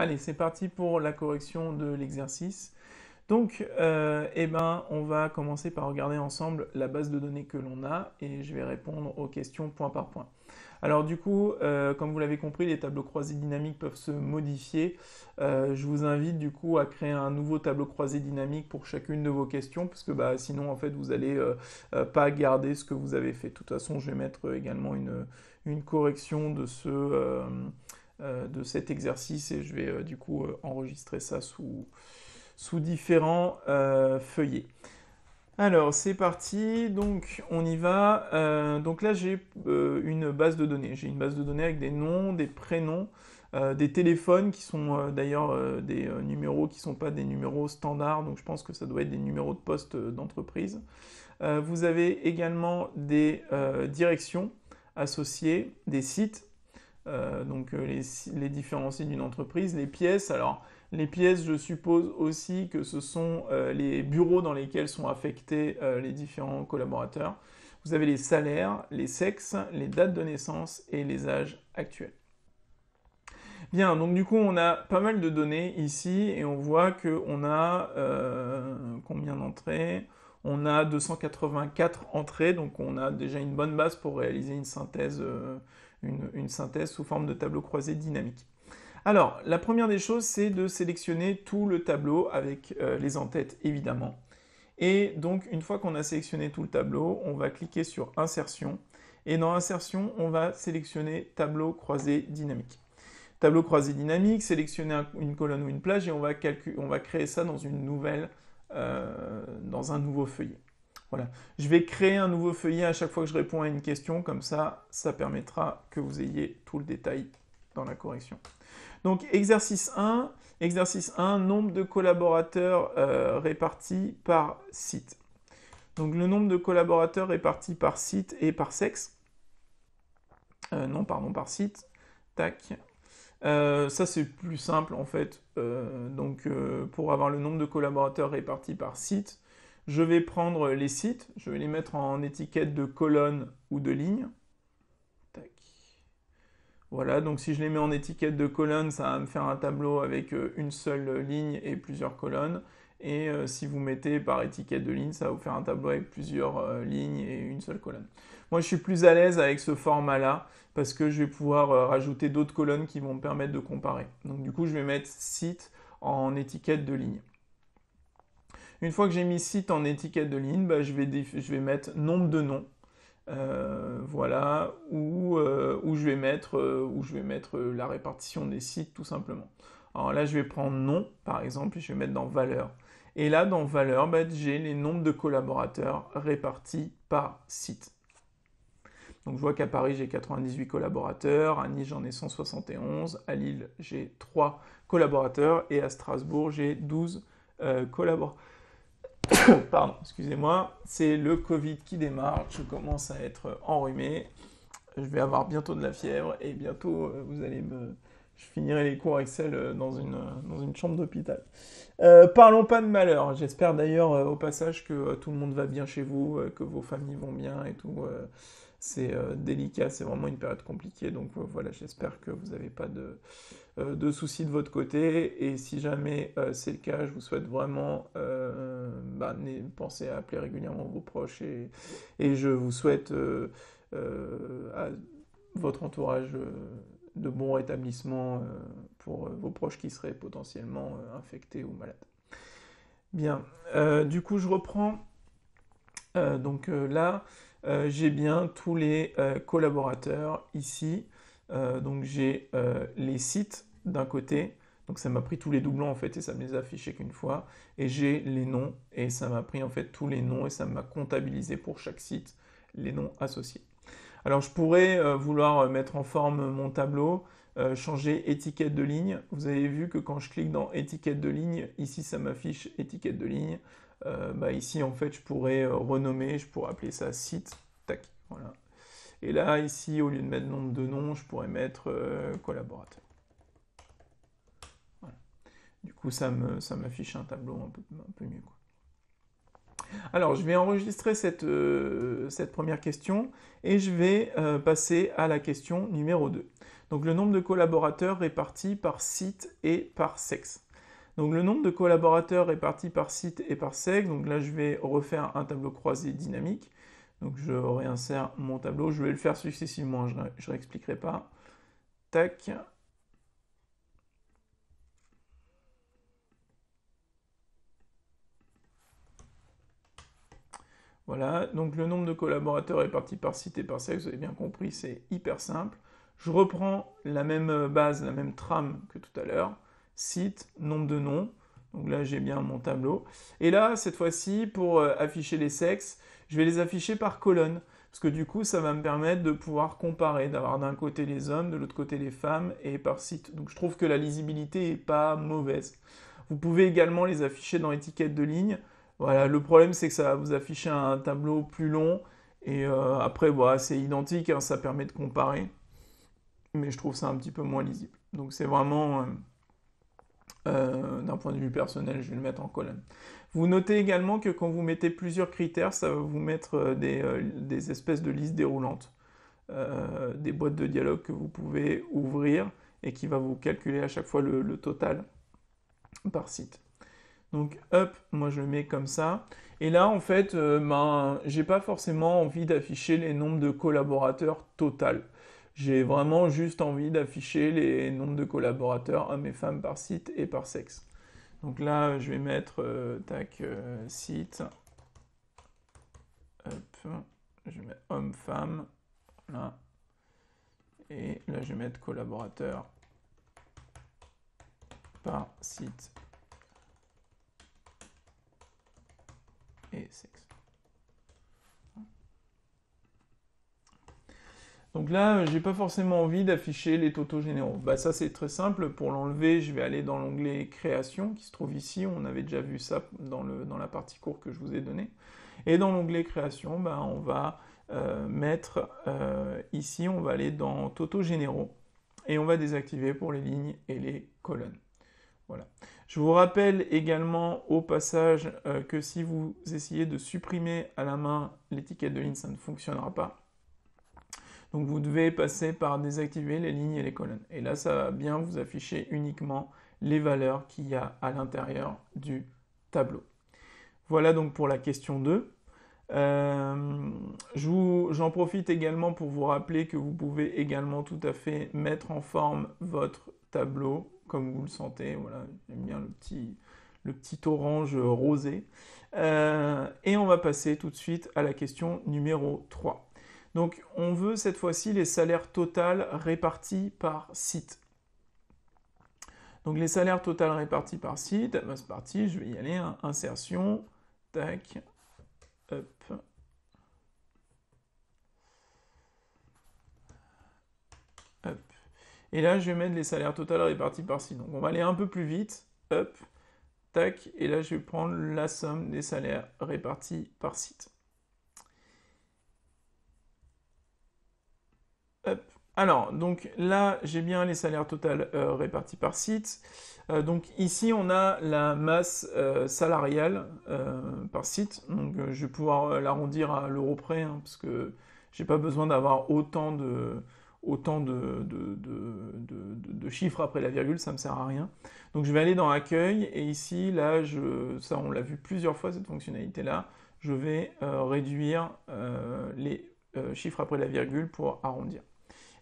Allez, c'est parti pour la correction de l'exercice. Donc, euh, eh ben, on va commencer par regarder ensemble la base de données que l'on a et je vais répondre aux questions point par point. Alors du coup, euh, comme vous l'avez compris, les tableaux croisés dynamiques peuvent se modifier. Euh, je vous invite du coup à créer un nouveau tableau croisé dynamique pour chacune de vos questions, parce que bah, sinon en fait vous n'allez pas garder ce que vous avez fait. De toute façon, je vais mettre également une, une correction de ce euh, de cet exercice et je vais euh, du coup euh, enregistrer ça sous, sous différents feuillets. Alors c'est parti, donc on y va. donc là j'ai une base de données. J'ai une base de données avec des noms, des prénoms, des téléphones qui sont d'ailleurs des numéros qui ne sont pas des numéros standards, donc je pense que ça doit être des numéros de poste d'entreprise. vous avez également des directions associées, des sites, euh, donc euh, les, les, différents d'une entreprise, les pièces. Alors les pièces, je suppose aussi que ce sont euh, les bureaux dans lesquels sont affectés les différents collaborateurs. Vous avez les salaires, les sexes, les dates de naissance et les âges actuels. Bien, donc du coup, on a pas mal de données ici et on voit qu'on a combien d'entrées on a 284 entrées, donc on a déjà une bonne base pour réaliser une synthèse, une, synthèse sous forme de tableau croisé dynamique. Alors, la première des choses, c'est de sélectionner tout le tableau avec euh, les entêtes, évidemment. Et donc, une fois qu'on a sélectionné tout le tableau, on va cliquer sur Insertion. Et dans Insertion, on va sélectionner Tableau croisé dynamique. Tableau croisé dynamique, sélectionner une colonne ou une plage, et on va, créer ça dans, une nouvelle, euh, dans un nouveau feuillet. Voilà. Je vais créer un nouveau feuillet à chaque fois que je réponds à une question, comme ça, ça permettra que vous ayez tout le détail dans la correction. Donc exercice 1, exercice 1, nombre de collaborateurs euh, répartis par site. Donc le nombre de collaborateurs répartis par site et par sexe. Euh, non, pardon, par site. Tac. Euh, ça c'est plus simple en fait. donc pour avoir le nombre de collaborateurs répartis par site, je vais prendre les sites, je vais les mettre en étiquette de colonne ou de ligne. Voilà, donc si je les mets en étiquette de colonne, ça va me faire un tableau avec euh, une seule ligne et plusieurs colonnes. Et euh, si vous mettez par étiquette de ligne, ça va vous faire un tableau avec plusieurs euh, lignes et une seule colonne. Moi, je suis plus à l'aise avec ce format-là parce que je vais pouvoir rajouter d'autres colonnes qui vont me permettre de comparer. Donc du coup, je vais mettre site en étiquette de ligne. Une fois que j'ai mis site en étiquette de ligne, bah, je, vais mettre nombre de noms. Euh, voilà, ou, euh, où je vais mettre, euh, où je vais mettre la répartition des sites tout simplement. Alors là, je vais prendre nom, par exemple, et je vais mettre dans valeur. Et là, dans valeur, bah, j'ai les nombres de collaborateurs répartis par site. Donc je vois qu'à Paris, j'ai 98 collaborateurs, à Nice, j'en ai 171, à Lille, j'ai 3 collaborateurs, et à Strasbourg, j'ai 12 collaborateurs. Pardon, excusez-moi. C'est le Covid qui démarre. Je commence à être enrhumé. Je vais avoir bientôt de la fièvre et bientôt euh, vous allez me. Je finirai les cours Excel euh, dans une, dans une chambre d'hôpital. Euh, parlons pas de malheur. J'espère d'ailleurs au passage que tout le monde va bien chez vous, que vos familles vont bien et tout. c'est délicat, c'est vraiment une période compliquée. Donc voilà, j'espère que vous n'avez pas de, euh, de soucis de votre côté. Et si jamais euh, c'est le cas, je vous souhaite vraiment euh, bah, pensez à appeler régulièrement vos proches et, je vous souhaite à votre entourage de bons rétablissements pour vos proches qui seraient potentiellement infectés ou malades. Bien, du coup je reprends. donc là, j'ai bien tous les collaborateurs ici. donc j'ai les sites d'un côté, donc ça m'a pris tous les doublons en fait et ça me les a qu'une fois. Et j'ai les noms et ça m'a pris en fait tous les noms et ça m'a comptabilisé pour chaque site les noms associés. Alors je pourrais euh, vouloir euh, mettre en forme mon tableau, euh, changer étiquette de ligne. Vous avez vu que quand je clique dans étiquette de ligne, ici ça m'affiche étiquette de ligne. Bah, ici en fait je pourrais renommer, je pourrais appeler ça site. Tac, voilà. Et là ici au lieu de mettre nombre de noms, je pourrais mettre collaborateur. Du coup, ça m'affiche un tableau un peu, mieux. Alors, je vais enregistrer cette, euh, cette, première question et je vais euh, passer à la question numéro 2. Donc, le nombre de collaborateurs répartis par site et par sexe. Donc, le nombre de collaborateurs répartis par site et par sexe. Donc, là, je vais refaire un tableau croisé dynamique. Donc, je réinsère mon tableau. Je vais le faire successivement, je ne réexpliquerai pas. Tac. Voilà, donc le nombre de collaborateurs parti par site et par sexe, vous avez bien compris, c'est hyper simple. Je reprends la même euh, base, la même trame que tout à l'heure. Site, nombre de noms. Donc là, j'ai bien mon tableau. Et là, cette fois-ci, pour euh, afficher les sexes, je vais les afficher par colonne. Parce que du coup, ça va me permettre de pouvoir comparer, d'avoir d'un côté les hommes, de l'autre côté les femmes, et par site. Donc je trouve que la lisibilité n'est pas mauvaise. Vous pouvez également les afficher dans l'étiquette de ligne. Voilà, le problème c'est que ça va vous afficher un tableau plus long et euh, après bah, c'est identique, hein, ça permet de comparer, mais je trouve ça un petit peu moins lisible. Donc c'est vraiment, euh, euh, d'un point de vue personnel, je vais le mettre en colonne. Vous notez également que quand vous mettez plusieurs critères, ça va vous mettre des, espèces de listes déroulantes, des boîtes de dialogue que vous pouvez ouvrir et qui va vous calculer à chaque fois le total par site. Donc hop, moi je le mets comme ça. Et là, en fait, je euh, ben, j'ai pas forcément envie d'afficher les nombres de collaborateurs total. J'ai vraiment juste envie d'afficher les nombres de collaborateurs hommes et femmes par site et par sexe. Donc là, je vais mettre euh, tac euh, site. Hop, je mets homme femme. Là. Et là, je vais mettre collaborateur par site et Donc là, euh, j'ai pas forcément envie d'afficher les totaux généraux. Bah ça c'est très simple, pour l'enlever, je vais aller dans l'onglet création qui se trouve ici, on avait déjà vu ça dans, le, dans la partie courte que je vous ai donnée. Et dans l'onglet création, bah, on va euh, mettre euh, ici, on va aller dans totaux généraux et on va désactiver pour les lignes et les colonnes. Voilà. Je vous rappelle également au passage euh, que si vous essayez de supprimer à la main l'étiquette de ligne, ça ne fonctionnera pas. Donc vous devez passer par désactiver les lignes et les colonnes. Et là, ça va bien vous afficher uniquement les valeurs qu'il y a à l'intérieur du tableau. Voilà donc pour la question 2. Euh, j'en profite également pour vous rappeler que vous pouvez également tout à fait mettre en forme votre tableau comme vous le sentez. Voilà, j'aime bien le petit, le petit orange rosé. Euh, et on va passer tout de suite à la question numéro 3. Donc on veut cette fois-ci les salaires totaux répartis par site. Donc les salaires totaux répartis par site, bah, c'est parti, je vais y aller, hein, insertion, tac, et là, je vais mettre les salaires total répartis par site. Donc, on va aller un peu plus vite. Hop. Tac. Et là, je vais prendre la somme des salaires répartis par site. Alors, donc là, j'ai bien les salaires total euh, répartis par site. Euh, donc ici, on a la masse euh, salariale euh, par site. Donc je vais pouvoir l'arrondir à l'euro près, hein, parce que je n'ai pas besoin d'avoir autant de chiffres après la virgule, ça ne me sert à rien. Donc je vais aller dans Accueil, et ici, là, ça on l'a vu plusieurs fois, cette fonctionnalité-là, je vais réduire les chiffres après la virgule pour arrondir.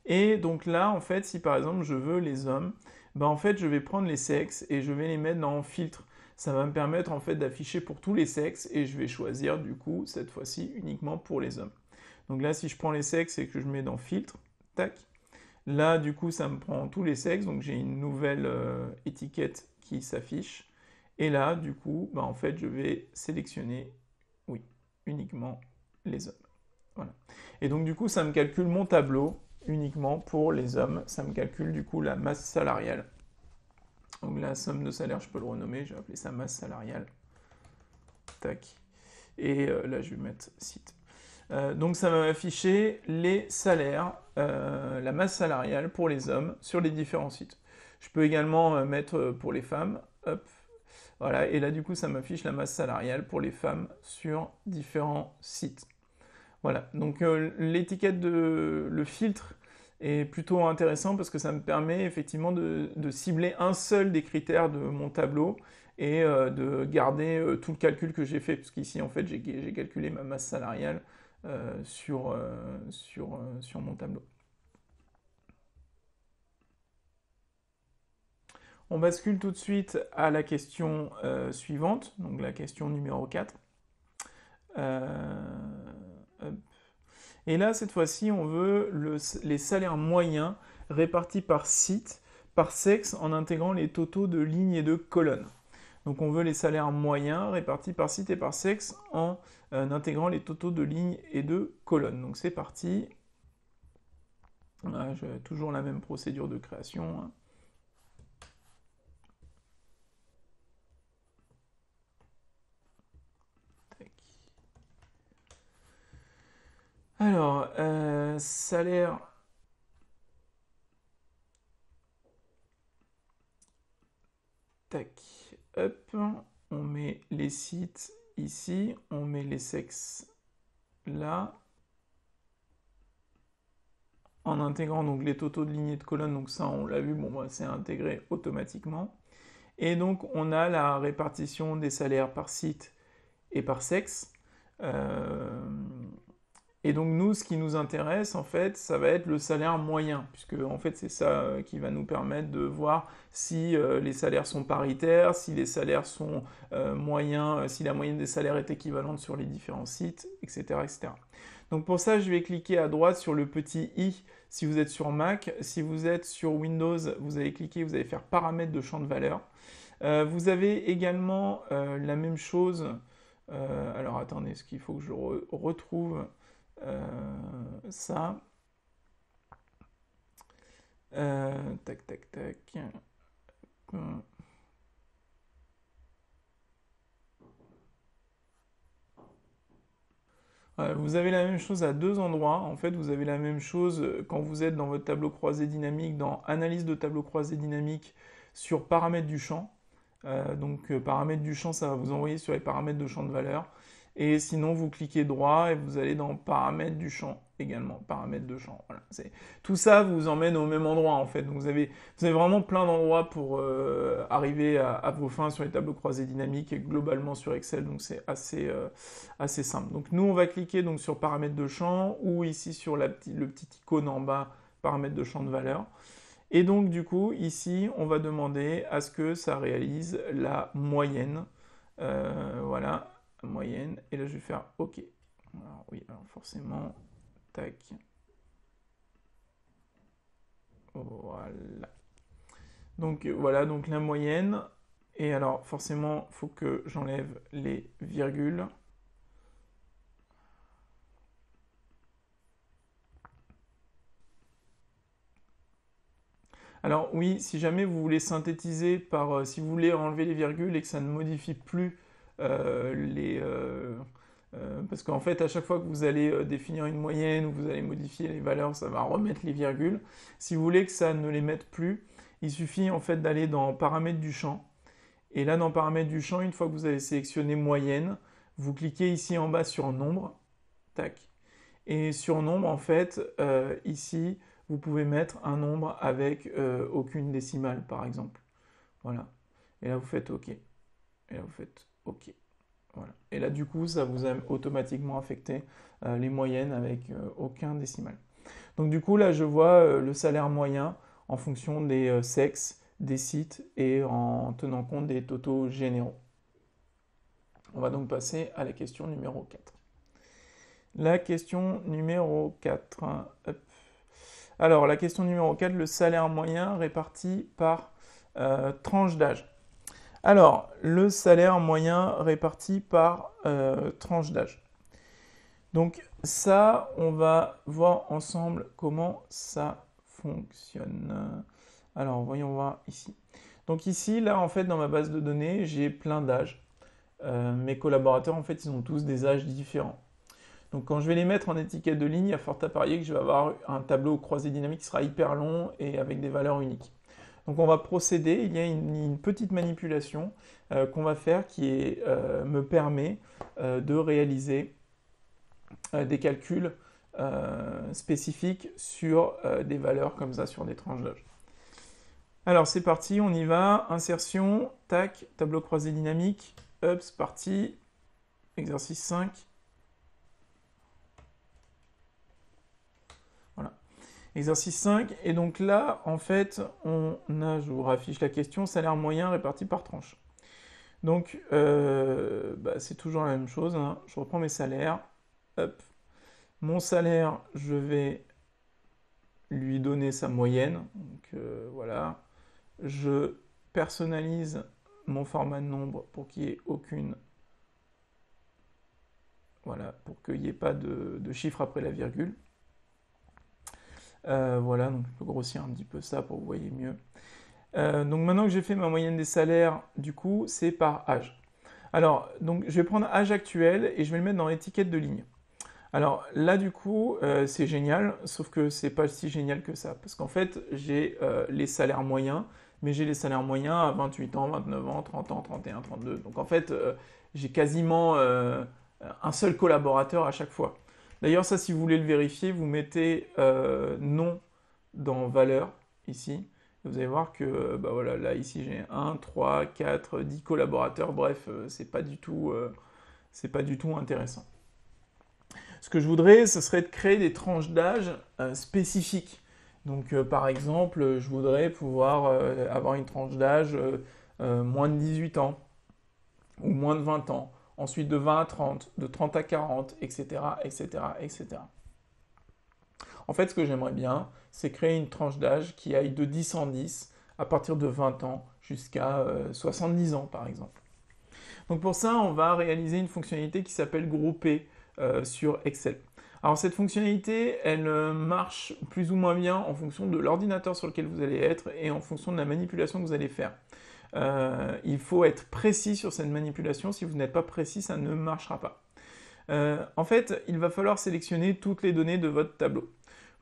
Et donc là, en fait, si par exemple je veux les hommes, bah, en fait, je vais prendre les sexes et je vais les mettre dans filtre. Ça va me permettre en fait d'afficher pour tous les sexes et je vais choisir du coup cette fois-ci uniquement pour les hommes. Donc là, si je prends les sexes et que je mets dans filtre, tac. Là, du coup, ça me prend tous les sexes, donc j'ai une nouvelle euh, étiquette qui s'affiche. Et là, du coup, bah, en fait, je vais sélectionner, oui, uniquement les hommes. Voilà. Et donc, du coup, ça me calcule mon tableau uniquement pour les hommes. Ça me calcule du coup la masse salariale. Donc la somme de salaire, je peux le renommer, je vais appeler ça masse salariale. Tac. Et euh, là, je vais mettre site. Euh, donc ça va m'afficher les salaires, euh, la masse salariale pour les hommes sur les différents sites. Je peux également mettre pour les femmes, hop, voilà, et là du coup ça m'affiche la masse salariale pour les femmes sur différents sites. Voilà, donc euh, l'étiquette de le filtre est plutôt intéressant parce que ça me permet effectivement de, cibler un seul des critères de mon tableau et euh, de garder euh, tout le calcul que j'ai fait, puisqu'ici en fait j'ai calculé ma masse salariale sur, sur, sur mon tableau. On bascule tout de suite à la question suivante, donc la question numéro 4. Euh, et là, cette fois-ci, on veut les salaires moyens répartis par site, par sexe, en intégrant les totaux de lignes et de colonnes. Donc on veut les salaires moyens répartis par site et par sexe en euh, intégrant les totaux de lignes et de colonnes. Donc c'est parti. Ah, j'ai toujours la même procédure de création. Hein. Alors, euh, salaire. Tac. Hop. On met les sites ici. On met les sexes là. En intégrant donc les totaux de lignées de colonnes. Donc ça, on l'a vu. Bon, bah, c'est intégré automatiquement. Et donc, on a la répartition des salaires par site et par sexe. Euh, et donc nous, ce qui nous intéresse, en fait, ça va être le salaire moyen, puisque en fait c'est ça euh, qui va nous permettre de voir si euh, les salaires sont paritaires, si les salaires sont euh, moyens, si la moyenne des salaires est équivalente sur les différents sites, etc., Donc pour ça, je vais cliquer à droite sur le petit i si vous êtes sur Mac. Si vous êtes sur Windows, vous allez cliquer, vous allez faire paramètres de champ de valeur. vous avez également la même chose. alors attendez, est-ce qu'il faut que je retrouve euh, ça. Euh, tac, tac, tac. Vous avez la même chose à deux endroits. En fait, vous avez la même chose euh, quand vous êtes dans votre tableau croisé dynamique, dans analyse de tableau croisé dynamique sur paramètres du champ. donc, paramètres du champ, ça va vous envoyer sur les paramètres de champ de valeur. Et sinon, vous cliquez droit et vous allez dans paramètres du champ également, paramètres de champ. Voilà. Tout ça vous emmène au même endroit en fait. Donc, vous, avez, vous avez vraiment plein d'endroits pour euh, arriver à, vos fins sur les tableaux croisés dynamiques et globalement sur Excel. Donc c'est assez, euh, assez simple. Donc nous on va cliquer donc, sur paramètres de champ ou ici sur la le petit icône en bas, paramètres de champ de valeur. Et donc du coup ici on va demander à ce que ça réalise la moyenne. Euh, voilà, moyenne. Et là, je vais faire OK. Alors, oui, alors forcément, tac. Voilà. Donc euh, voilà, donc la moyenne. Et alors forcément, faut que j'enlève les virgules. Alors oui, si jamais vous voulez synthétiser par, euh, si vous voulez enlever les virgules et que ça ne modifie plus euh, les, euh, euh, parce qu'en fait, à chaque fois que vous allez définir une moyenne ou vous allez modifier les valeurs, ça va remettre les virgules. Si vous voulez que ça ne les mette plus, il suffit en fait d'aller dans paramètres du champ. Et là, dans paramètres du champ, une fois que vous avez sélectionné moyenne, vous cliquez ici en bas sur nombre. Tac. Et sur nombre, en fait, ici, vous pouvez mettre un nombre avec aucune décimale, par exemple. Voilà. Et là, vous faites OK. Et là, vous faites OK. Voilà. Et là, du coup, ça vous a automatiquement affecté euh, les moyennes avec euh, aucun décimal. Donc, du coup, là, je vois euh, le salaire moyen en fonction des sexes, des sites et en tenant compte des totaux généraux. On va donc passer à la question numéro 4. La question numéro 4. Hein, Alors, la question numéro 4, le salaire moyen réparti par tranche d'âge. Alors, le salaire moyen réparti par euh, tranche d'âge. Donc ça, on va voir ensemble comment ça fonctionne. Alors, voyons voir ici. Donc ici, là, en fait, dans ma base de données, j'ai plein d'âges. Euh, mes collaborateurs, en fait, ils ont tous des âges différents. Donc quand je vais les mettre en étiquette de ligne, il y a fort à parier que je vais avoir un tableau croisé dynamique qui sera hyper long et avec des valeurs uniques. Donc on va procéder, il y a une, petite manipulation euh, qu'on va faire qui euh, me permet euh, de réaliser des calculs spécifiques sur des valeurs comme ça, sur des tranches d'âge. Alors c'est parti, on y va, insertion, tac, tableau croisé dynamique, ups, parti, exercice 5, Exercice 5, et donc là, en fait, on a, je vous raffiche la question, salaire moyen réparti par tranche. Donc, euh, bah, c'est toujours la même chose, hein. je reprends mes salaires, mon salaire, je vais lui donner sa moyenne, donc euh, voilà, je personnalise mon format de nombre pour qu'il n'y ait aucune voilà, pour qu'il n'y ait pas de, de, chiffre après la virgule. Euh, voilà, donc je peux grossir un petit peu ça pour que vous voyez mieux. Euh, donc maintenant que j'ai fait ma moyenne des salaires, du coup, c'est par âge. Alors, donc je vais prendre âge actuel et je vais le mettre dans l'étiquette de ligne. Alors là, du coup, euh, c'est génial, sauf que c'est pas si génial que ça. Parce qu'en fait, j'ai les salaires moyens, mais j'ai les salaires moyens à 28 ans, 29 ans, 30 ans, 31, 32. Donc en fait, j'ai quasiment un seul collaborateur à chaque fois. D'ailleurs, ça, si vous voulez le vérifier, vous mettez euh, nom dans valeur, ici. Vous allez voir que, euh, bah voilà, là, ici, j'ai 1, 3, 4, 10 collaborateurs. Bref, euh, c'est pas pas du tout intéressant. Ce que je voudrais, ce serait de créer des tranches d'âge spécifiques. Donc, par exemple, je voudrais pouvoir avoir une tranche d'âge moins de 18 ans ou moins de 20 ans ensuite de 20 à 30, de 30 à 40, etc., En fait, ce que j'aimerais bien, c'est créer une tranche d'âge qui aille de 10 en 10, à partir de 20 ans jusqu'à 70 euh, ans, par exemple. Donc pour ça, on va réaliser une fonctionnalité qui s'appelle grouper e, euh, sur Excel. Alors cette fonctionnalité, elle euh, marche plus ou moins bien en fonction de l'ordinateur sur lequel vous allez être et en fonction de la manipulation que vous allez faire. Euh, il faut être précis sur cette manipulation. Si vous n'êtes pas précis, ça ne marchera pas. Euh, en fait, il va falloir sélectionner toutes les données de votre tableau.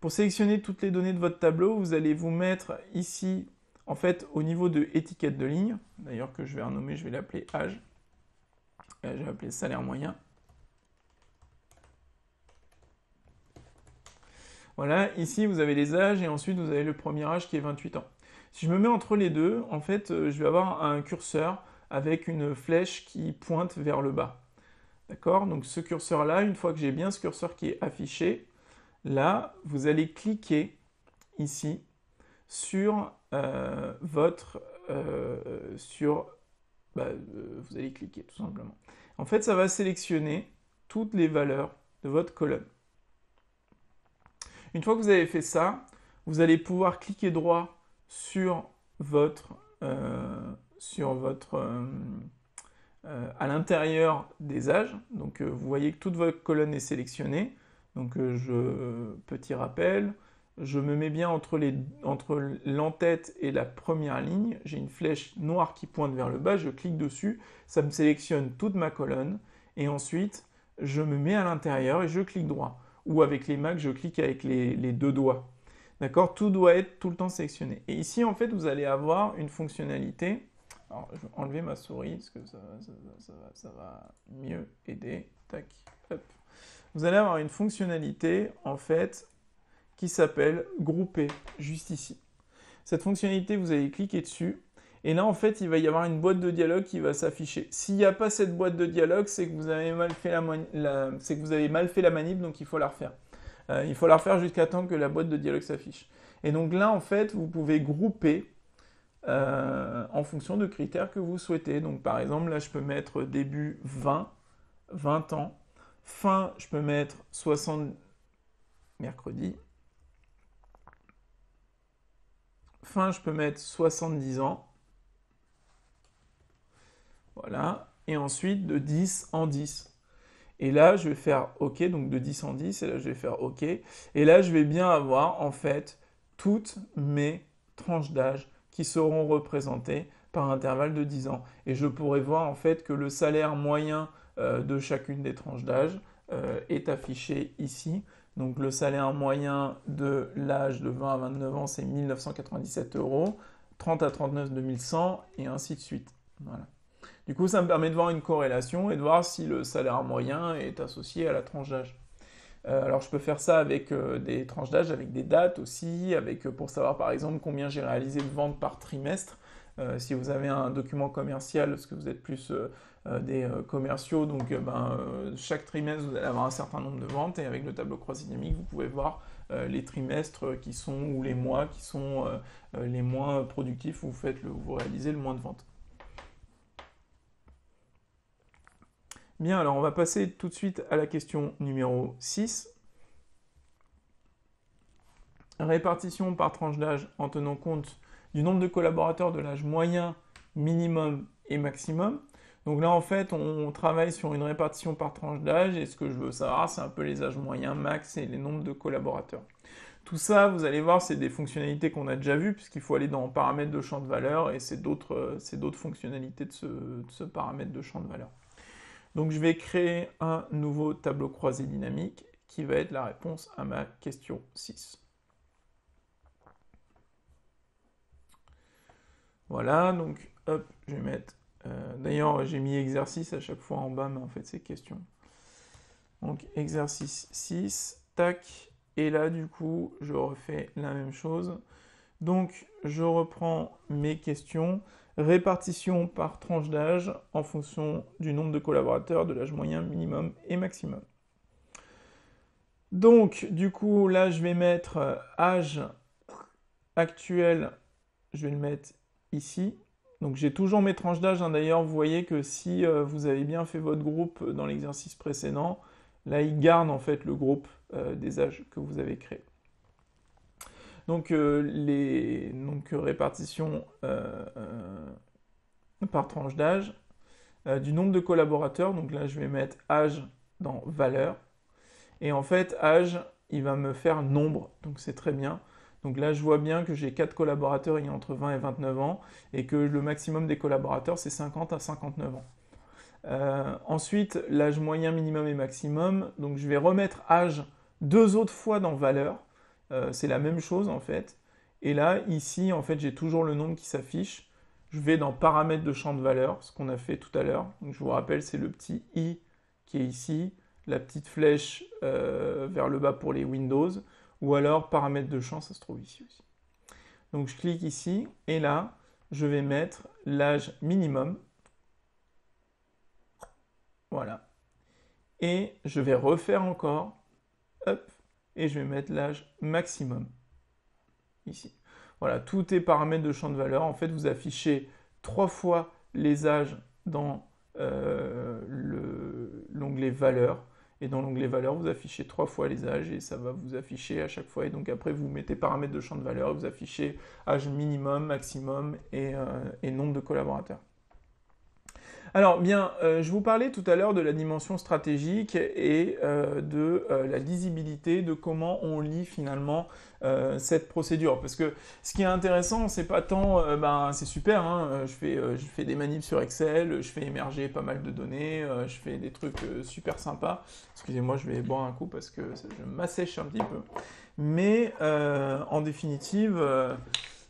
Pour sélectionner toutes les données de votre tableau, vous allez vous mettre ici, en fait, au niveau de étiquette de ligne, d'ailleurs que je vais renommer, je vais l'appeler âge, euh, je vais l'appeler salaire moyen. Voilà, ici vous avez les âges et ensuite vous avez le premier âge qui est 28 ans. Si je me mets entre les deux, en fait, euh, je vais avoir un curseur avec une flèche qui pointe vers le bas. D'accord Donc ce curseur-là, une fois que j'ai bien ce curseur qui est affiché, là, vous allez cliquer ici sur euh, votre... Euh, sur, bah, vous allez cliquer tout simplement. En fait, ça va sélectionner toutes les valeurs de votre colonne. Une fois que vous avez fait ça, vous allez pouvoir cliquer droit sur votre, euh, sur votre euh, euh, à l'intérieur des âges. Donc vous voyez que toute votre colonne est sélectionnée. Donc je, petit rappel, je me mets bien entre, les, entre l'entête et la première ligne. J'ai une flèche noire qui pointe vers le bas, je clique dessus, ça me sélectionne toute ma colonne. Et ensuite, je me mets à l'intérieur et je clique droit. Ou avec les Mac, je clique avec les deux doigts. D'accord Tout doit être tout le temps sélectionné. Et ici, en fait, vous allez avoir une fonctionnalité. Alors, je vais enlever ma souris parce que ça, va, mieux aider. Tac, Vous allez avoir une fonctionnalité, en fait, qui s'appelle grouper, juste ici. Cette fonctionnalité, vous allez cliquer dessus. Et là, en fait, il va y avoir une boîte de dialogue qui va s'afficher. S'il n'y a pas cette boîte de dialogue, c'est que vous avez mal fait la, c'est que vous avez mal fait la manip, donc il faut la refaire. Euh, il faut la refaire jusqu'à temps que la boîte de dialogue s'affiche. Et donc là, en fait, vous pouvez grouper euh, en fonction de critères que vous souhaitez. Donc par exemple, là, je peux mettre début 20, 20 ans. Fin, je peux mettre 60 mercredi. Fin, je peux mettre 70 ans. Voilà. Et ensuite, de 10 en 10. Et là, je vais faire OK, donc de 10 en 10, et là, je vais faire OK. Et là, je vais bien avoir, en fait, toutes mes tranches d'âge qui seront représentées par intervalle de 10 ans. Et je pourrai voir, en fait, que le salaire moyen euh, de chacune des tranches d'âge euh, est affiché ici. Donc, le salaire moyen de l'âge de 20 à 29 ans, c'est 1997 euros. 30 à 39, 2100, et ainsi de suite. Voilà. Du coup, ça me permet de voir une corrélation et de voir si le salaire moyen est associé à la tranche d'âge. Euh, alors, je peux faire ça avec euh, des tranches d'âge, avec des dates aussi, avec, euh, pour savoir par exemple combien j'ai réalisé de ventes par trimestre. si vous avez un document commercial, parce que vous êtes plus des commerciaux, donc ben, chaque trimestre, vous allez avoir un certain nombre de ventes et avec le tableau croisé dynamique, vous pouvez voir les trimestres qui sont ou les mois qui sont les moins productifs vous, faites le, où vous réalisez le moins de ventes. Bien, alors on va passer tout de suite à la question numéro 6. Répartition par tranche d'âge en tenant compte du nombre de collaborateurs de l'âge moyen, minimum et maximum. Donc là, en fait, on travaille sur une répartition par tranche d'âge et ce que je veux savoir, c'est un peu les âges moyens, max et les nombres de collaborateurs. Tout ça, vous allez voir, c'est des fonctionnalités qu'on a déjà vues puisqu'il faut aller dans paramètres de champ de valeur et c'est d'autres euh, fonctionnalités de ce, de ce paramètre de champ de valeur. Donc je vais créer un nouveau tableau croisé dynamique qui va être la réponse à ma question 6. Voilà, donc hop, je vais mettre... Euh, d'ailleurs, j'ai mis exercice à chaque fois en bas, mais en fait c'est question. Donc exercice 6, tac, et là du coup je refais la même chose. Donc je reprends mes questions répartition par tranche d'âge en fonction du nombre de collaborateurs, de l'âge moyen minimum et maximum. Donc, du coup, là, je vais mettre euh, âge actuel, je vais le mettre ici. Donc, j'ai toujours mes tranches d'âge. Hein. D'ailleurs, vous voyez que si euh, vous avez bien fait votre groupe euh, dans l'exercice précédent, là, il garde en fait le groupe des âges que vous avez créé. Donc euh, les donc, euh, répartitions euh, par tranche d'âge du nombre de collaborateurs. Donc là, je vais mettre âge dans valeur. Et en fait, âge, il va me faire nombre. Donc c'est très bien. Donc là, je vois bien que j'ai 4 collaborateurs ayant entre 20 et 29 ans et que le maximum des collaborateurs, c'est 50 à 59 ans. ensuite, l'âge moyen, minimum et maximum. Donc je vais remettre âge deux autres fois dans valeur. Euh, c'est la même chose en fait. Et là, ici, en fait, j'ai toujours le nombre qui s'affiche. Je vais dans paramètres de champ de valeur, ce qu'on a fait tout à l'heure. je vous rappelle, c'est le petit i qui est ici, la petite flèche euh, vers le bas pour les Windows, ou alors paramètres de champ, ça se trouve ici aussi. Donc, je clique ici, et là, je vais mettre l'âge minimum. Voilà. Et je vais refaire encore. Hop et je vais mettre l'âge maximum ici. Voilà, tous tes paramètres de champ de valeur. En fait, vous affichez trois fois les âges dans euh, l'onglet valeurs. Et dans l'onglet valeur, vous affichez trois fois les âges et ça va vous afficher à chaque fois. Et donc après, vous mettez paramètres de champ de valeur vous affichez âge minimum, maximum et euh, nombre de collaborateurs. Alors bien, euh, je vous parlais tout à l'heure de la dimension stratégique et euh, de euh, la lisibilité, de comment on lit finalement cette procédure. Parce que ce qui est intéressant, c'est pas tant, ben c'est super, hein, je, fais, je fais des manips sur Excel, je fais émerger pas mal de données, je fais des trucs super sympas. Excusez-moi, je vais boire un coup parce que je m'assèche un petit peu. Mais en définitive,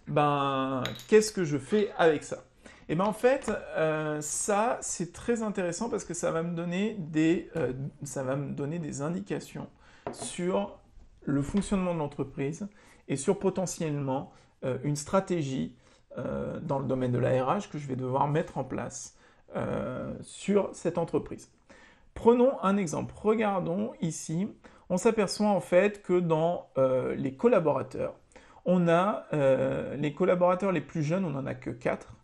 ben qu'est-ce que je fais avec ça et eh bien en fait, euh, ça c'est très intéressant parce que ça va me donner des, euh, ça va me des indications sur le fonctionnement de l'entreprise et sur potentiellement euh, une stratégie dans le domaine de l'ARH que je vais devoir mettre en place sur cette entreprise. Prenons un exemple. Regardons ici, on s'aperçoit en fait que dans les collaborateurs, on a les collaborateurs les plus jeunes, on n'en a que 4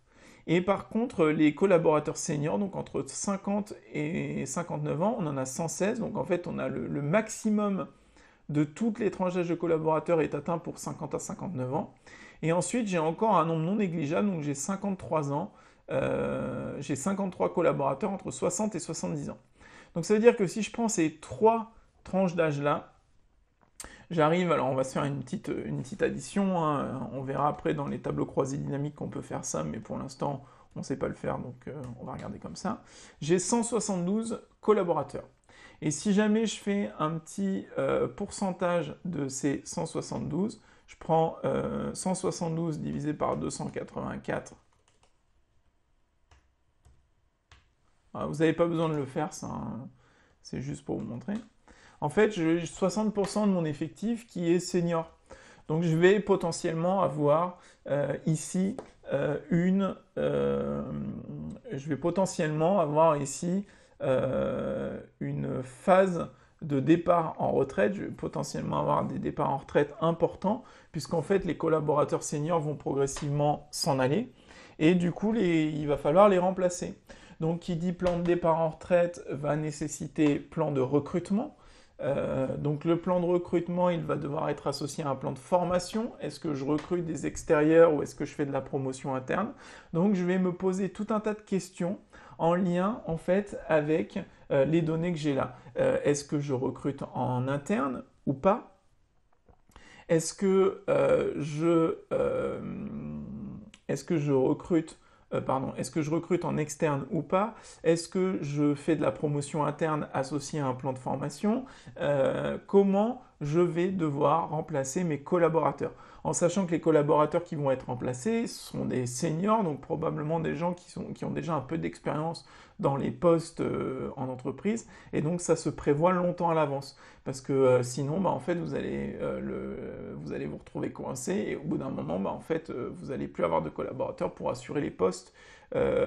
et par contre, les collaborateurs seniors, donc entre 50 et 59 ans, on en a 116. Donc en fait, on a le, maximum de toutes les tranches d'âge de collaborateurs est atteint pour 50 à 59 ans. Et ensuite, j'ai encore un nombre non négligeable, donc j'ai 53 ans, euh, j'ai 53 collaborateurs entre 60 et 70 ans. Donc ça veut dire que si je prends ces trois tranches d'âge-là, J'arrive, alors on va se faire une petite, euh, une petite addition, hein. euh, on verra après dans les tableaux croisés dynamiques qu'on peut faire ça, mais pour l'instant on ne sait pas le faire, donc euh, on va regarder comme ça. J'ai 172 collaborateurs. Et si jamais je fais un petit pourcentage de ces 172, je prends 172 divisé par 284. Ah, vous n'avez pas besoin de le faire, hein. c'est juste pour vous montrer en fait, j'ai 60% de mon effectif qui est senior. Donc je vais potentiellement avoir euh, ici euh, une, euh, je vais potentiellement avoir ici une phase de départ en retraite. Je vais potentiellement avoir des départs en retraite importants puisqu'en fait les collaborateurs seniors vont progressivement s'en aller et du coup les, il va falloir les remplacer. Donc qui dit plan de départ en retraite va nécessiter plan de recrutement euh, donc le plan de recrutement, il va devoir être associé à un plan de formation. Est-ce que je recrute des extérieurs ou est-ce que je fais de la promotion interne Donc je vais me poser tout un tas de questions en lien en fait avec euh, les données que j'ai là. Euh, est-ce que je recrute en interne ou pas Est-ce que je est-ce que je recrute euh, pardon, est-ce que je recrute en externe ou pas Est-ce que je fais de la promotion interne associée à un plan de formation euh, Comment je vais devoir remplacer mes collaborateurs. En sachant que les collaborateurs qui vont être remplacés sont des seniors, donc probablement des gens qui, sont, qui ont déjà un peu d'expérience dans les postes euh, en entreprise, et donc ça se prévoit longtemps à l'avance. Parce que euh, sinon, bah, en fait, vous allez, euh, vous allez vous retrouver coincé, et au bout d'un moment, bah, en fait, vous n'allez plus avoir de collaborateurs pour assurer les postes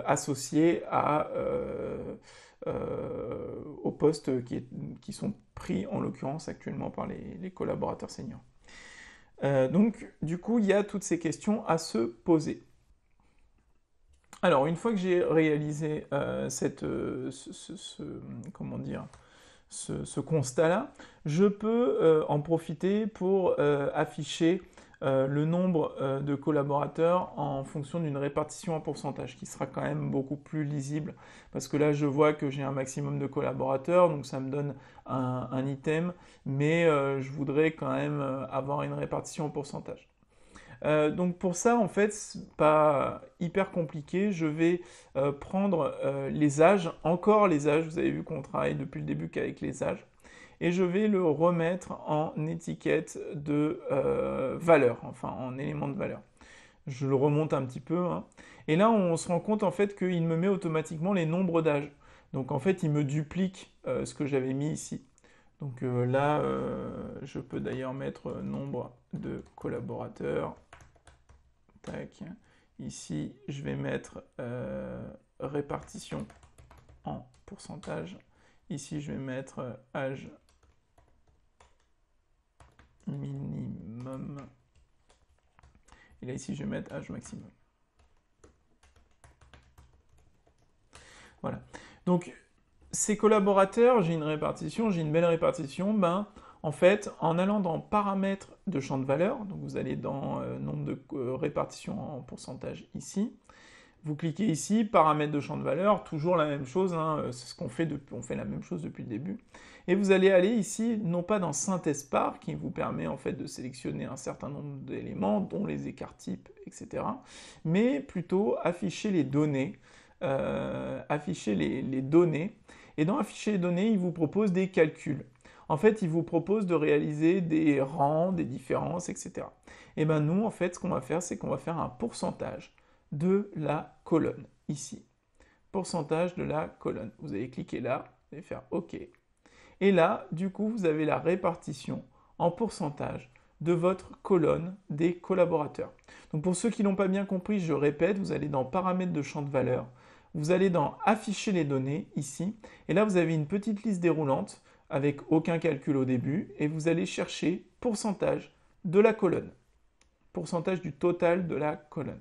associés à... aux postes qui, qui, sont pris en l'occurrence actuellement par les, collaborateurs seniors. Euh, donc du coup, il y a toutes ces questions à se poser. Alors une fois que j'ai réalisé euh, cette, euh, comment dire, ce, constat-là, je peux en profiter pour afficher euh, le nombre euh, de collaborateurs en fonction d'une répartition en pourcentage qui sera quand même beaucoup plus lisible parce que là je vois que j'ai un maximum de collaborateurs donc ça me donne un, item mais euh, je voudrais quand même avoir une répartition en pourcentage. donc pour ça en fait c'est pas hyper compliqué, je vais prendre les âges, encore les âges, vous avez vu qu'on travaille depuis le début qu'avec les âges et je vais le remettre en étiquette de euh, valeur, enfin en élément de valeur. Je le remonte un petit peu. Hein. Et là, on se rend compte en fait qu'il me met automatiquement les nombres d'âge. Donc en fait, il me duplique euh, ce que j'avais mis ici. Donc euh, là, je peux d'ailleurs mettre nombre de collaborateurs. Tac. Ici, je vais mettre répartition en pourcentage. Ici, je vais mettre âge minimum. Et là, ici, je vais mettre âge maximum. Voilà. Donc, ces collaborateurs, j'ai une répartition, j'ai une belle répartition. Ben, en fait, en allant dans paramètres de champ de valeur, donc vous allez dans euh, nombre de euh, répartition en pourcentage ici, vous cliquez ici, paramètres de champ de valeur, toujours la même chose, hein, euh, c'est ce qu'on fait on fait la même chose depuis le début. Et vous allez aller ici, non pas dans Synthèse par, qui vous permet en fait de sélectionner un certain nombre d'éléments, dont les écarts types, etc., mais plutôt afficher les données, euh, afficher les, les données. Et dans afficher les données, il vous propose des calculs. En fait, il vous propose de réaliser des rangs, des différences, etc. Et bien nous, en fait, ce qu'on va faire, c'est qu'on va faire un pourcentage de la colonne, ici. Pourcentage de la colonne. Vous allez cliquer là, et faire OK. Et là, du coup, vous avez la répartition en pourcentage de votre colonne des collaborateurs. Donc pour ceux qui n'ont pas bien compris, je répète, vous allez dans paramètres de champ de valeur, vous allez dans afficher les données ici, et là vous avez une petite liste déroulante avec aucun calcul au début, et vous allez chercher pourcentage de la colonne, pourcentage du total de la colonne.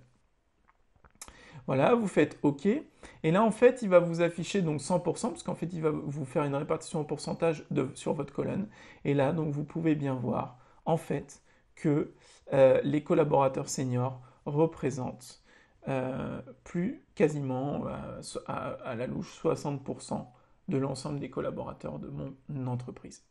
Voilà, vous faites OK. Et là, en fait, il va vous afficher donc 100%, parce qu'en fait, il va vous faire une répartition en pourcentage sur votre colonne. Et là, donc, vous pouvez bien voir, en fait, que euh, les collaborateurs seniors représentent euh, plus quasiment euh, à, à, la louche 60% de l'ensemble des collaborateurs de mon entreprise.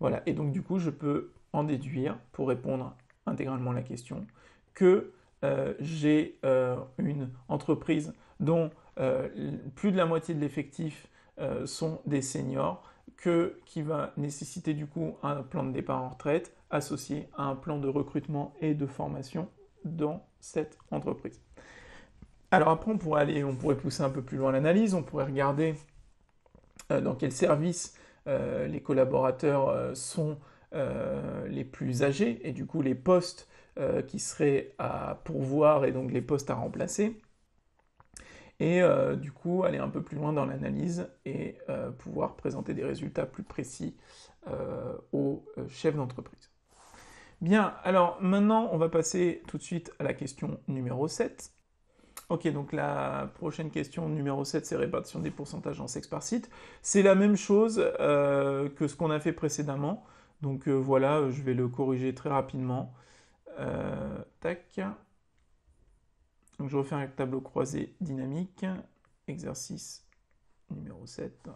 Voilà, et donc du coup, je peux en déduire, pour répondre intégralement à la question, que euh, j'ai euh, une entreprise dont euh, plus de la moitié de l'effectif sont des seniors, que, qui va nécessiter du coup un plan de départ en retraite associé à un plan de recrutement et de formation dans cette entreprise. Alors après, on pourrait aller, on pourrait pousser un peu plus loin l'analyse, on pourrait regarder dans quel service les collaborateurs sont les plus âgés et du coup les postes euh, qui seraient à pourvoir et donc les postes à remplacer. Et euh, du coup, aller un peu plus loin dans l'analyse et euh, pouvoir présenter des résultats plus précis aux chefs d'entreprise. Bien, alors maintenant, on va passer tout de suite à la question numéro 7. Ok, donc la prochaine question numéro 7, c'est répartition des pourcentages en sexe par site. C'est la même chose que ce qu'on a fait précédemment. Donc voilà, je vais le corriger très rapidement. Euh, tac. Donc je refais un tableau croisé dynamique. Exercice numéro 7.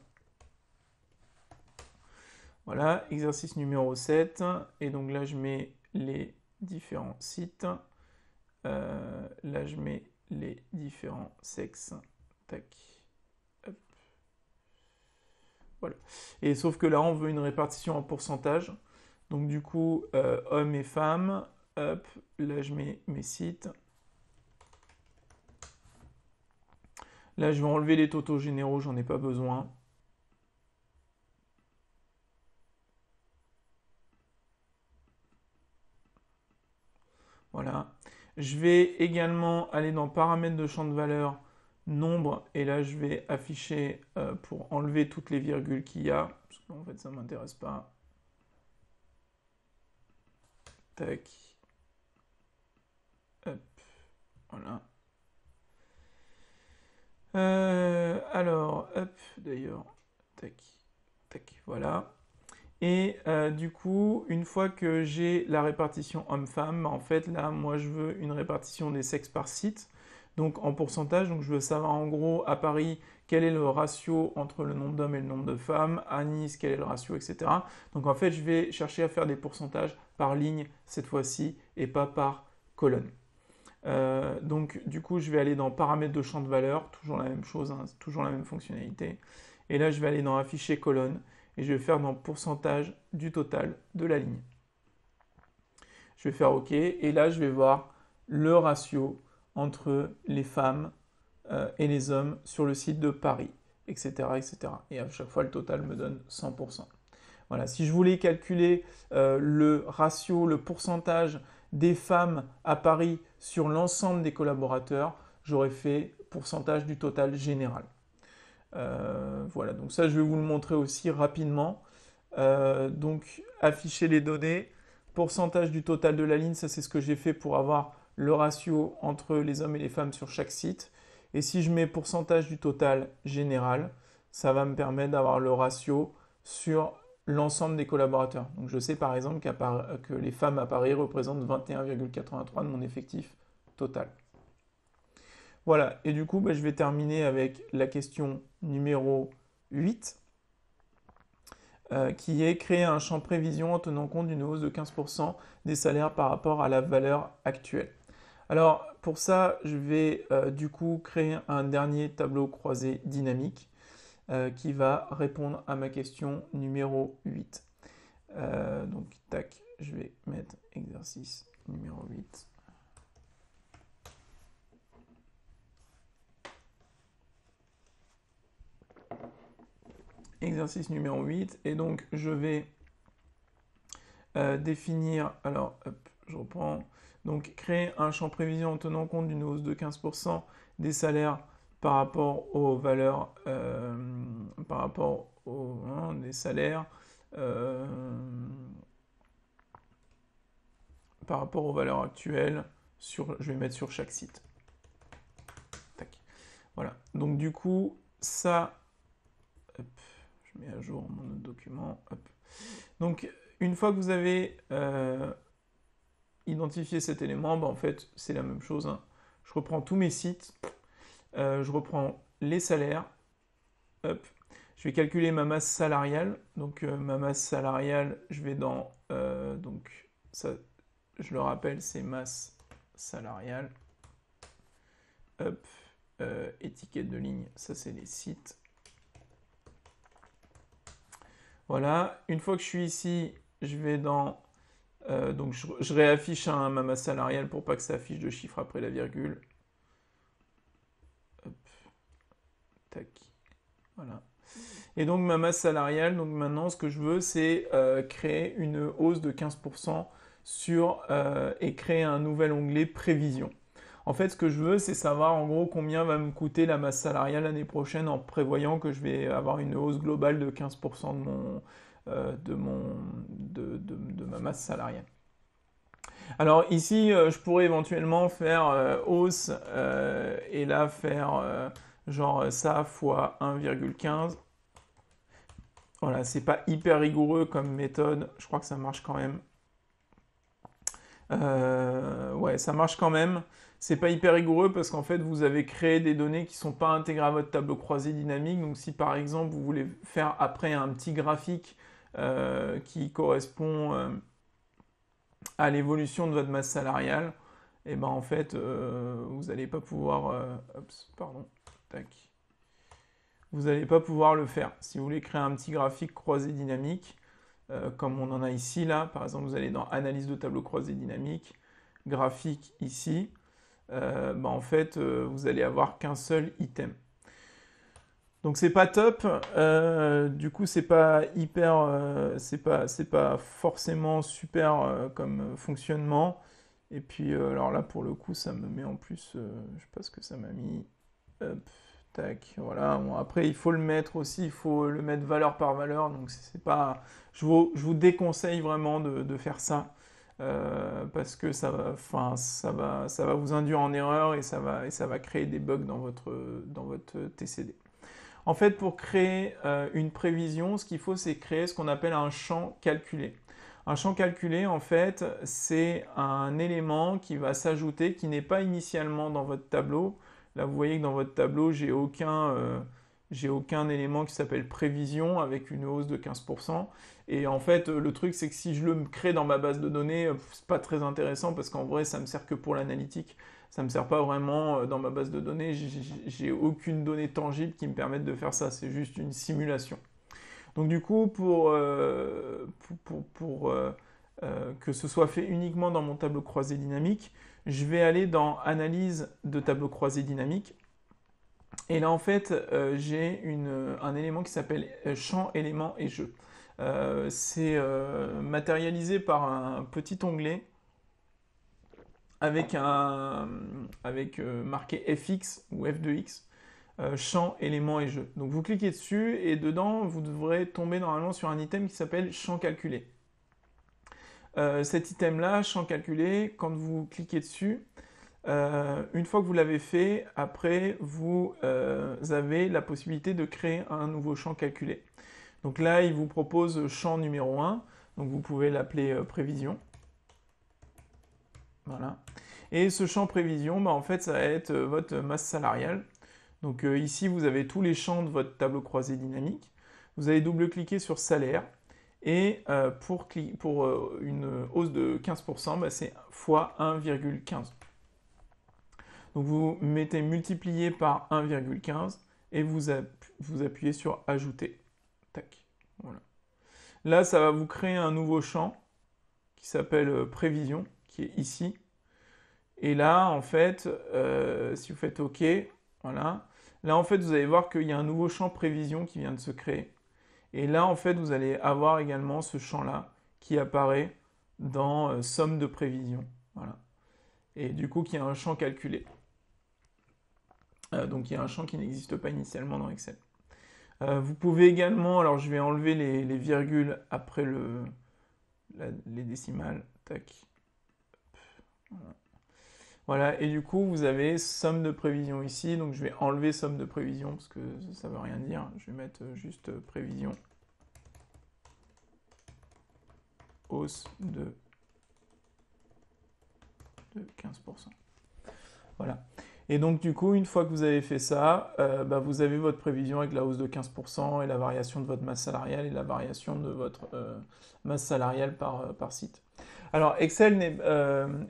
Voilà, exercice numéro 7. Et donc là, je mets les différents sites. Euh, là, je mets les différents sexes. Tac. Voilà. Et sauf que là, on veut une répartition en pourcentage. Donc du coup, euh, hommes et femmes, Hop, là je mets mes sites. Là je vais enlever les totaux généraux, j'en ai pas besoin. Voilà. Je vais également aller dans paramètres de champ de valeur nombre et là je vais afficher euh, pour enlever toutes les virgules qu'il y a parce que en fait ça m'intéresse pas. Tac. Voilà. Euh, alors, hop, d'ailleurs, tac, tac, voilà. Et euh, du coup, une fois que j'ai la répartition homme-femme, en fait, là, moi, je veux une répartition des sexes par site, donc en pourcentage. Donc, je veux savoir en gros à Paris quel est le ratio entre le nombre d'hommes et le nombre de femmes, à Nice, quel est le ratio, etc. Donc, en fait, je vais chercher à faire des pourcentages par ligne cette fois-ci et pas par colonne. Euh, donc du coup, je vais aller dans paramètres de champ de valeur, toujours la même chose, hein, toujours la même fonctionnalité. Et là, je vais aller dans afficher colonne et je vais faire dans pourcentage du total de la ligne. Je vais faire OK et là, je vais voir le ratio entre les femmes euh, et les hommes sur le site de Paris, etc., etc. Et à chaque fois, le total me donne 100%. Voilà, si je voulais calculer euh, le ratio, le pourcentage des femmes à Paris sur l'ensemble des collaborateurs, j'aurais fait pourcentage du total général. Euh, voilà, donc ça je vais vous le montrer aussi rapidement. Euh, donc afficher les données, pourcentage du total de la ligne, ça c'est ce que j'ai fait pour avoir le ratio entre les hommes et les femmes sur chaque site. Et si je mets pourcentage du total général, ça va me permettre d'avoir le ratio sur l'ensemble des collaborateurs. Donc je sais par exemple que les femmes à Paris représentent 21,83 de mon effectif total. Voilà, et du coup, bah, je vais terminer avec la question numéro 8, euh, qui est créer un champ prévision en tenant compte d'une hausse de 15% des salaires par rapport à la valeur actuelle. Alors, pour ça, je vais euh, du coup créer un dernier tableau croisé dynamique euh, qui va répondre à ma question numéro 8. Euh, donc, tac, je vais mettre exercice numéro 8. Exercice numéro 8, et donc je vais euh, définir, alors je reprends, donc créer un champ prévision en tenant compte d'une hausse de 15% des salaires par rapport aux valeurs, euh, par rapport aux hein, des salaires, euh, par rapport aux valeurs actuelles, sur, je vais mettre sur chaque site. Voilà. Donc du coup, ça, je mets à jour mon document. Donc une fois que vous avez euh, identifié cet élément, bah, en fait, c'est la même chose. Hein. Je reprends tous mes sites euh, je reprends les salaires. Je vais calculer ma masse salariale. Donc euh, ma masse salariale, je vais dans... Euh, donc ça, je le rappelle, c'est masse salariale. Hop. étiquette de ligne, ça c'est les sites. Voilà. Une fois que je suis ici, je vais dans... donc je, réaffiche hein, ma masse salariale pour pas que ça affiche de chiffres après la virgule. Voilà. Mm. Et donc ma masse salariale, donc maintenant ce que je veux, c'est euh, créer une hausse de 15% sur euh, et créer un nouvel onglet prévision. En fait, ce que je veux, c'est savoir en gros combien va me coûter la masse salariale l'année prochaine en prévoyant que je vais avoir une hausse globale de 15% euh, de, mon, de, mon, de ma masse salariale. Alors ici, je pourrais éventuellement faire hausse et là faire genre euh, ça fois 1,15. Voilà, c'est pas hyper rigoureux comme méthode, je crois que ça marche quand même. Euh, ouais, ça marche quand même. C'est pas hyper rigoureux parce qu'en fait, vous avez créé des données qui sont pas intégrées à votre tableau croisé dynamique. Donc, si par exemple, vous voulez faire après un petit graphique euh, qui correspond à l'évolution de votre masse salariale, et eh ben en fait, vous n'allez pas pouvoir. pardon. Vous n'allez pas pouvoir le faire. Si vous voulez créer un petit graphique croisé dynamique, euh, comme on en a ici, là, par exemple, vous allez dans Analyse de tableau croisé dynamique, graphique ici, euh, bah, en fait, euh, vous allez avoir qu'un seul item. Donc c'est pas top, du coup c'est pas hyper, c'est pas, c'est pas, forcément super comme fonctionnement. Et puis alors là pour le coup ça me met en plus, je sais pas ce que ça m'a mis. Hop voilà. après, il faut le mettre aussi, il faut le mettre valeur par valeur. Donc, c'est pas. Je vous, je vous, déconseille vraiment de, faire ça euh, parce que ça va, enfin, ça va, ça va vous induire en erreur et ça va, et ça va créer des bugs dans votre, dans votre TCD. En fait, pour créer euh, une prévision, ce qu'il faut, c'est créer ce qu'on appelle un champ calculé. Un champ calculé, en fait, c'est un élément qui va s'ajouter, qui n'est pas initialement dans votre tableau, Là, vous voyez que dans votre tableau, j'ai aucun, euh, aucun élément qui s'appelle prévision avec une hausse de 15%. Et en fait, le truc, c'est que si je le crée dans ma base de données, euh, ce n'est pas très intéressant parce qu'en vrai, ça me sert que pour l'analytique. Ça ne me sert pas vraiment euh, dans ma base de données. J'ai aucune donnée tangible qui me permette de faire ça. C'est juste une simulation. Donc du coup, pour, que ce soit fait uniquement dans mon tableau croisé dynamique, je vais aller dans Analyse de tableau croisé dynamique. Et là, en fait, euh, j'ai un élément qui s'appelle euh, champ, élément et jeu. Euh, c'est matérialisé par un petit onglet avec, un, avec marqué fx ou f F2X x, champ, éléments et jeu. Donc vous cliquez dessus et dedans, vous devrez tomber normalement sur un item qui s'appelle champ calculé. Euh, cet item-là, champ calculé, quand vous cliquez dessus, euh, une fois que vous l'avez fait, après, vous euh, avez la possibilité de créer un nouveau champ calculé. Donc là, il vous propose champ numéro 1, donc vous pouvez l'appeler prévision. Voilà. Et ce champ prévision, bah, en fait, ça va être votre masse salariale. Donc ici, vous avez tous les champs de votre tableau croisé dynamique. Vous allez double-cliquer sur salaire. Et euh, pour, euh, une hausse de 15%, bah, c'est fois 1,15. Donc vous mettez multiplié par 1,15 et vous, vous, appuyez sur ajouter. Tac. Là, ça va vous créer un nouveau champ qui s'appelle euh, prévision, qui est ici. Et là, en fait, si vous faites OK, voilà. Là, en fait, vous allez voir qu'il y a un nouveau champ prévision qui vient de se créer. Et là, en fait, vous allez avoir également ce champ-là qui apparaît dans euh, somme de prévision. Voilà. Et du coup, qui a un champ calculé. Euh, donc, il y a un champ qui n'existe pas initialement dans Excel. Euh, vous pouvez également, alors je vais enlever les, virgules après le, les décimales. Tac. Voilà. Voilà, et du coup, vous avez somme de prévision ici. Donc, je vais enlever somme de prévision parce que ça ne veut rien dire. Je vais mettre juste prévision. hausse de, de 15%. Voilà. Et donc du coup, une fois que vous avez fait ça, euh, bah, vous avez votre prévision avec la hausse de 15% et la variation de votre masse salariale et la variation de votre euh, masse salariale euh, par, site. Alors Excel,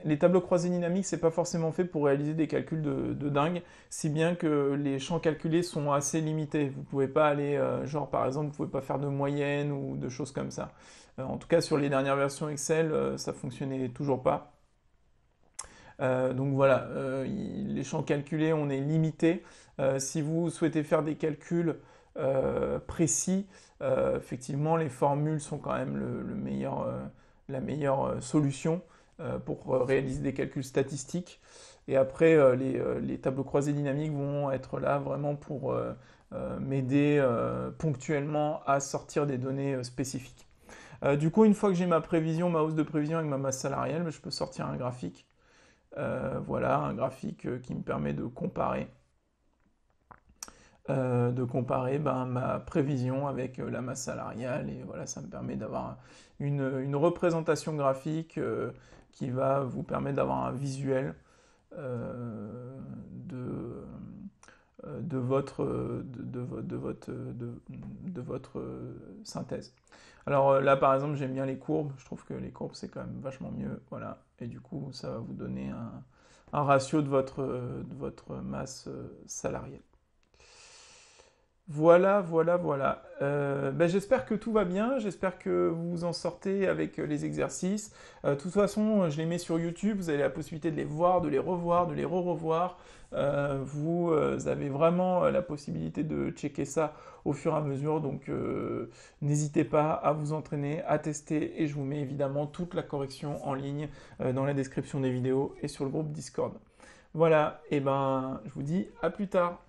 les tableaux croisés dynamiques, ce n'est pas forcément fait pour réaliser des calculs de, dingue, si bien que les champs calculés sont assez limités. Vous ne pouvez pas aller, genre par exemple, vous ne pouvez pas faire de moyenne ou de choses comme ça. Euh, en tout cas, sur les dernières versions Excel, euh, ça fonctionnait toujours pas. Euh, donc voilà, les champs calculés, on est limité. si vous souhaitez faire des calculs précis, effectivement, les formules sont quand même la meilleure solution pour réaliser des calculs statistiques. Et après, les, tableaux croisés dynamiques vont être là vraiment pour m'aider ponctuellement à sortir des données spécifiques. Euh, du coup, une fois que j'ai ma prévision, ma hausse de prévision avec ma masse salariale, bah, je peux sortir un graphique. Euh, voilà, un graphique euh, qui me permet de comparer. de comparer bah, ma prévision avec la masse salariale et voilà ça me permet d'avoir une, représentation graphique qui va vous permettre d'avoir un visuel de, votre, synthèse. Alors euh, là, par exemple, j'aime bien les courbes. Je trouve que les courbes, c'est quand même vachement mieux. Voilà. Et du coup, ça va vous donner un, ratio de votre, euh, de votre masse euh, salariale. Voilà, voilà, voilà. Euh, ben, j'espère que tout va bien, j'espère que vous vous en sortez avec euh, les exercices. Euh, de toute façon, je les mets sur YouTube, vous avez la possibilité de les voir, de les revoir, de les re-revoir. vous avez vraiment la possibilité de checker ça au fur et à mesure, donc n'hésitez pas à vous entraîner, à tester, et je vous mets évidemment toute la correction en ligne dans la description des vidéos et sur le groupe Discord. Voilà, et ben je vous dis à plus tard.